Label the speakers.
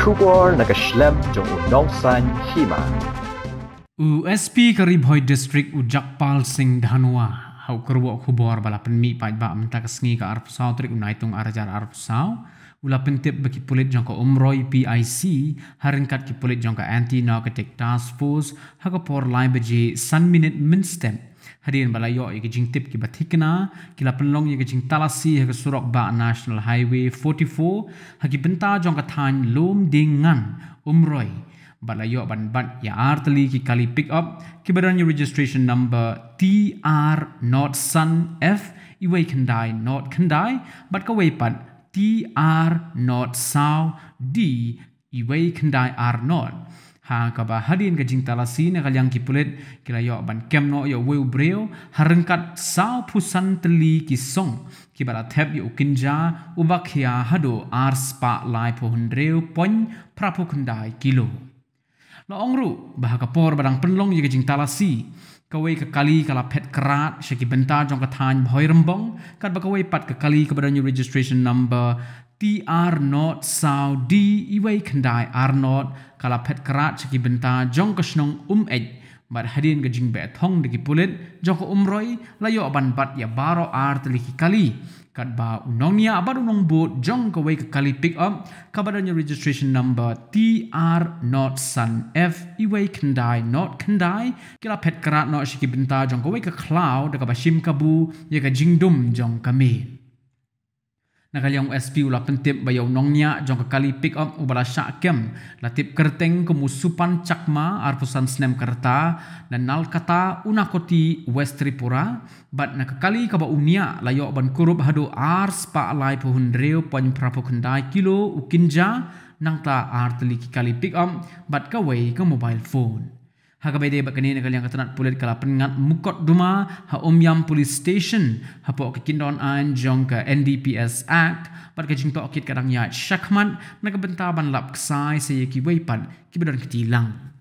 Speaker 1: Kubor nagashlem jong unong san hima. USP Karib Hoi District Ujakpal Singh Dhanwa hau kerbo kubor bala penmi pai ba menta kesengi ka arf sau trik unai tung arjar arf sau ula pentip bagi pulit jangka umroi e PIC haringkat ki pulit jangka anti narcotic task force hakapor lai beji 1 minute minstem hadin balayo ye jing tip ki bathikna ki la penlong ye jing talasi ha ke surok ba national highway 44 ha ki benta jong ka than lum dingan umroi balayo ban ban ya artli ki kali pick up ki badan ye registration number TR not sun F iwe kan dai not kan dai but ka we pat TR not sau D iwe kan dai are not ha ka ba hadin ka jing tala si na ka yang ki pulet ki la yo ban kem no yo we breo harankat sa phu tli ki song ki bala thep yo kinja u ba khia hado ar spa lai phu hun reu pon pra phu kilo no ong ru ba ka por badang pen long ki jing tala ka we ka kali ka la phet krat sha ki jong ka than bhoi rambong kat ba ka we pat ka kali ka badang registration number TR not Saudi Iway kandai are not kala pet karach ki benta jong kashnong um ej bar hadin ga jing ba thong de ki pulet jok umroi la yo ban bat ya baro ar tli ki kali kat ba unong nia abar unong bo jong ka wai ka kali pick up ka badanya registration number TR not san F iwai kandai not kandai kala pet karach no shiki benta jong ka wai ka cloud ka ba shim ka bu ya ka jing dum jong ka me na kali ang SP ula pentip bayau nongnya niya jong kakali pick up ubala siya kem kerteng kemusupan cakma arpusan snem kerta dan nal kata unakoti West Tripura bat na kakali kaba unia layok ban kurup hadu ars pa alay pohon reo pany prapo kendai kilo ukinja nang ta ar teliki kali pick up bat kaway ke mobile phone ha ka bede bak kanin kalyang katnat pulit kala pengat mukot duma ha omyam police station ha pok ke kindon an jong ka ndps act par ke jing to kit karang ya shakman na ka benta ban lap sai se ki weipan ki bedon ki tilang